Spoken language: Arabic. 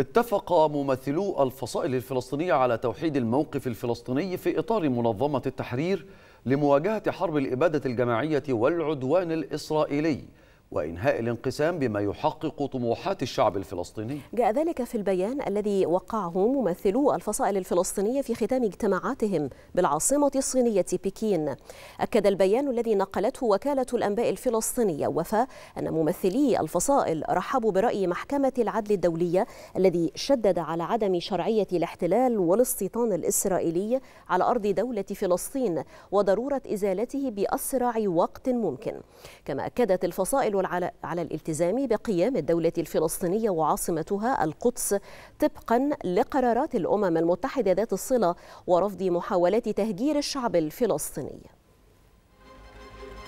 اتفق ممثلو الفصائل الفلسطينية على توحيد الموقف الفلسطيني في إطار منظمة التحرير لمواجهة حرب الإبادة الجماعية والعدوان الإسرائيلي وإنهاء الانقسام بما يحقق طموحات الشعب الفلسطيني جاء ذلك في البيان الذي وقعه ممثلو الفصائل الفلسطينية في ختام اجتماعاتهم بالعاصمة الصينية بكين أكد البيان الذي نقلته وكالة الأنباء الفلسطينية وفاء أن ممثلي الفصائل رحبوا برأي محكمة العدل الدولية الذي شدد على عدم شرعية الاحتلال والاستيطان الإسرائيلي على أرض دولة فلسطين وضرورة إزالته بأسرع وقت ممكن كما أكدت الفصائل على الالتزام بقيام الدولة الفلسطينية وعاصمتها القدس طبقا لقرارات الأمم المتحدة ذات الصلة ورفض محاولات تهجير الشعب الفلسطيني